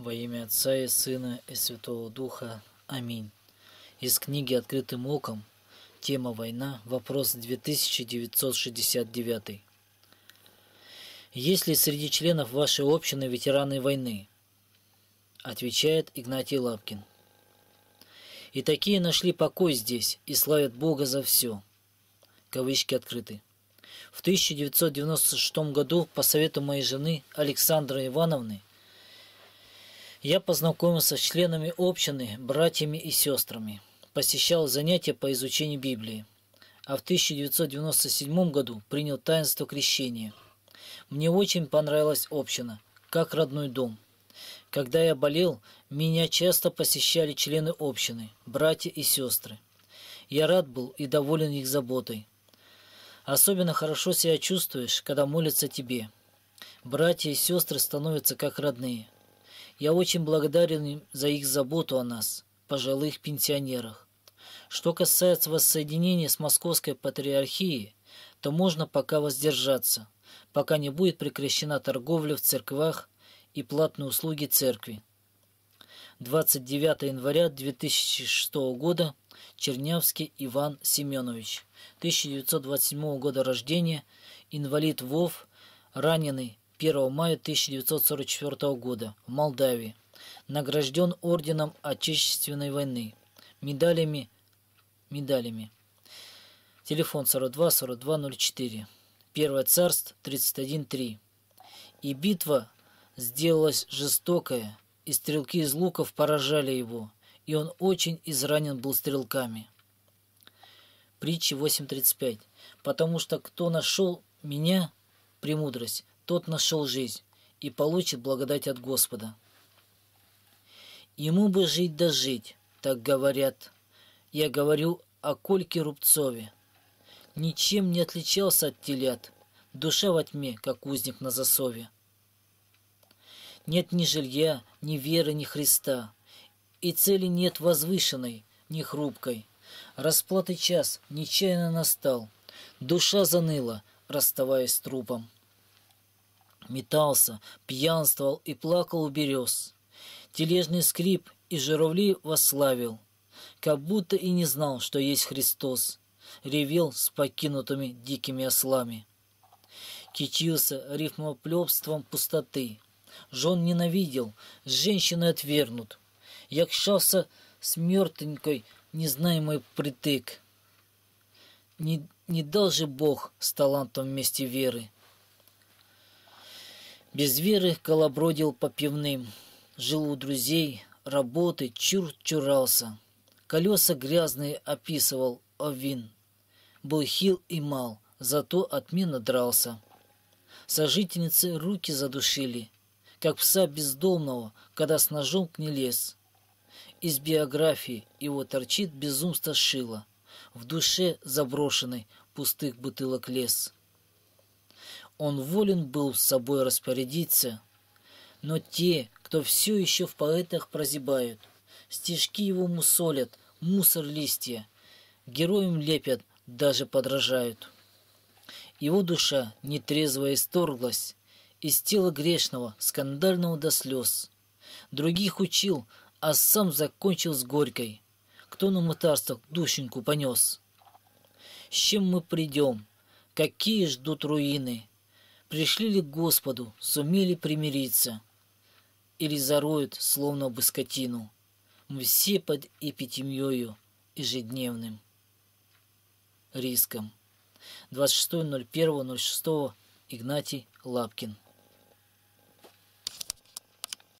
Во имя Отца и Сына и Святого Духа. Аминь. Из книги «Открытым оком» Тема «Война. Вопрос 2969». Есть ли среди членов вашей общины ветераны войны? Отвечает Игнатий Лапкин. И такие нашли покой здесь и славят Бога за все. Кавычки открыты. В 1996 году по совету моей жены Александры Ивановны – я познакомился с членами общины, братьями и сестрами. Посещал занятия по изучению Библии. А в 1997 году принял таинство крещения. Мне очень понравилась община, как родной дом. Когда я болел, меня часто посещали члены общины, братья и сестры. Я рад был и доволен их заботой. Особенно хорошо себя чувствуешь, когда молятся тебе. Братья и сестры становятся как родные – я очень благодарен им за их заботу о нас, пожилых пенсионерах. Что касается воссоединения с Московской Патриархией, то можно пока воздержаться, пока не будет прекращена торговля в церквах и платные услуги церкви. 29 января 2006 года, Чернявский Иван Семенович, 1927 года рождения, инвалид ВОВ, раненый 1 мая 1944 года в Молдавии. Награжден орденом Отечественной войны. Медалями. Медалями. Телефон 42-4204. Первое царство 31-3. И битва сделалась жестокая, и стрелки из луков поражали его, и он очень изранен был стрелками. Притчи 8.35. «Потому что кто нашел меня, премудрость, тот нашел жизнь и получит благодать от Господа. Ему бы жить да жить, так говорят. Я говорю о Кольке Рубцове. Ничем не отличался от телят. Душа во тьме, как узник на засове. Нет ни жилья, ни веры, ни Христа. И цели нет возвышенной, ни хрупкой. Расплаты час нечаянно настал. Душа заныла, расставаясь с трупом метался, пьянствовал и плакал у берез. Тележный скрип и журавли восславил, как будто и не знал, что есть Христос. Ревел с покинутыми дикими ослами. Кичился рифмоплебством пустоты. Жен ненавидел, женщины отвернут, Якшался с мертвенькой, незнаемый притык. Не, не дал же Бог с талантом вместе веры. Без веры колобродил по пивным. Жил у друзей, работы чур-чурался. Колеса грязные описывал Овин. Был хил и мал, зато отменно дрался. Сожительницы руки задушили, как пса бездомного, когда с ножом к ней лез. Из биографии его торчит безумство шило, в душе заброшенный пустых бутылок лес он волен был с собой распорядиться. Но те, кто все еще в поэтах прозябают, стежки его мусолят, мусор листья, героям лепят, даже подражают. Его душа нетрезвая исторглась, из тела грешного, скандального до слез. Других учил, а сам закончил с горькой. Кто на мытарствах душеньку понес? С чем мы придем? Какие ждут руины? пришли ли к Господу, сумели примириться. Или зароют, словно бы скотину. Мы все под эпитемьёю ежедневным риском. 26.01.06 Игнатий Лапкин